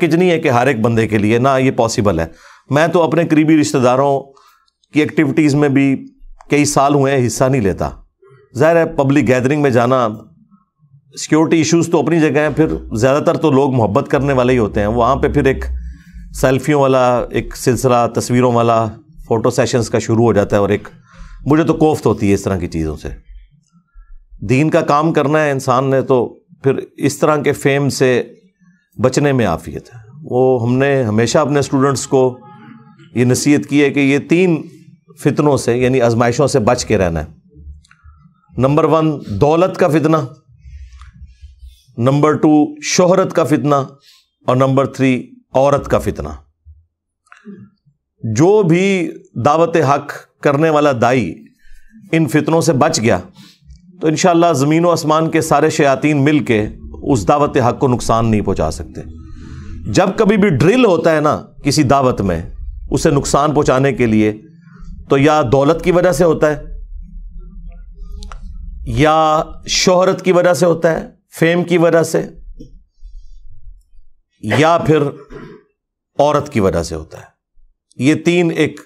कितनी है कि हर एक बंदे के लिए ना ये पॉसिबल है मैं तो अपने करीबी रिश्तेदारों की एक्टिविटीज़ में भी कई साल हुए हैं हिस्सा नहीं लेता ज़ाहिर है पब्लिक गैदरिंग में जाना सिक्योरिटी इश्यूज़ तो अपनी जगह हैं फिर ज़्यादातर तो लोग मोहब्बत करने वाले ही होते हैं वहाँ पे फिर एक सेल्फियों वाला एक सिलसिला तस्वीरों वाला फ़ोटो सेशंस का शुरू हो जाता है और एक मुझे तो कोफ्त होती है इस तरह की चीज़ों से दीन का काम करना है इंसान ने तो फिर इस तरह के फेम से बचने में आफियत है वो हमने हमेशा अपने स्टूडेंट्स को ये नसीहत की है कि ये तीन फितनों से यानी आजमाइशों से बच के रहना है नंबर वन दौलत का फितना नंबर टू शोहरत का फितना और नंबर थ्री औरत का फितना जो भी दावत हक करने वाला दाई इन फितनों से बच गया तो इन ज़मीन व आसमान के सारे शयातीन मिल के उस दावत हक को नुकसान नहीं पहुंचा सकते जब कभी भी ड्रिल होता है ना किसी दावत में उसे नुकसान पहुंचाने के लिए तो या दौलत की वजह से होता है या शोहरत की वजह से होता है फेम की वजह से या फिर औरत की वजह से होता है ये तीन एक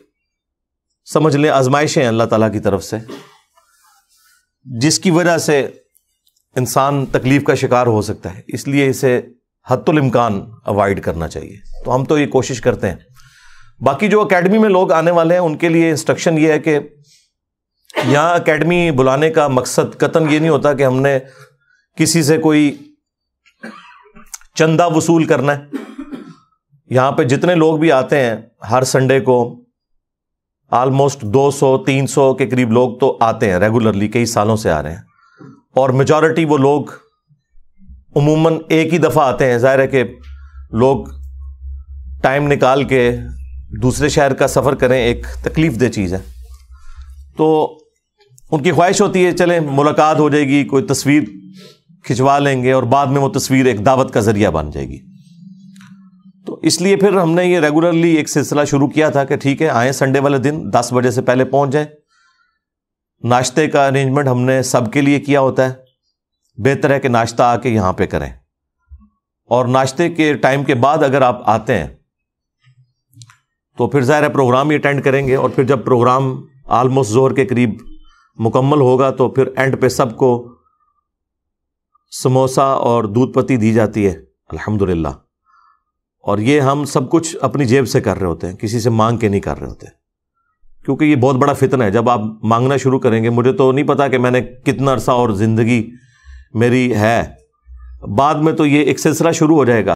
समझ लें आजमाइशें अल्लाह ताला की तरफ से जिसकी वजह से इंसान तकलीफ़ का शिकार हो सकता है इसलिए इसे हतुलमकान अवॉइड करना चाहिए तो हम तो ये कोशिश करते हैं बाकी जो अकेडमी में लोग आने वाले हैं उनके लिए इंस्ट्रक्शन ये है कि यहाँ अकेडमी बुलाने का मकसद कतन ये नहीं होता कि हमने किसी से कोई चंदा वसूल करना है यहाँ पे जितने लोग भी आते हैं हर संडे को आलमोस्ट 200 300 के करीब लोग तो आते हैं रेगुलरली कई सालों से आ रहे हैं और मेजॉरिटी वो लोग उमूमन एक ही दफ़ा आते हैं ज़ाहिर है कि लोग टाइम निकाल के दूसरे शहर का सफ़र करें एक तकलीफ़ दे चीज़ है तो उनकी ख्वाहिश होती है चलें मुलाकात हो जाएगी कोई तस्वीर खिंचवा लेंगे और बाद में वो तस्वीर एक दावत का ज़रिया बन जाएगी तो इसलिए फिर हमने ये रेगुलरली एक सिलसिला शुरू किया था कि ठीक है आए संडे वाले दिन दस बजे से पहले पहुँच जाएँ नाश्ते का अरेंजमेंट हमने सबके लिए किया होता है बेहतर है कि नाश्ता आके यहाँ पे करें और नाश्ते के टाइम के बाद अगर आप आते हैं तो फिर ज़ाहिर है प्रोग्राम ही अटेंड करेंगे और फिर जब प्रोग्राम आलमोस्ट जोर के करीब मुकम्मल होगा तो फिर एंड पे सबको समोसा और दूध पत्ती दी जाती है अल्हम्दुलिल्लाह और ये हम सब कुछ अपनी जेब से कर रहे होते हैं किसी से मांग के नहीं कर रहे होते हैं क्योंकि ये बहुत बड़ा फितना है जब आप मांगना शुरू करेंगे मुझे तो नहीं पता कि मैंने कितना अरसा और ज़िंदगी मेरी है बाद में तो ये एक सिलसिला शुरू हो जाएगा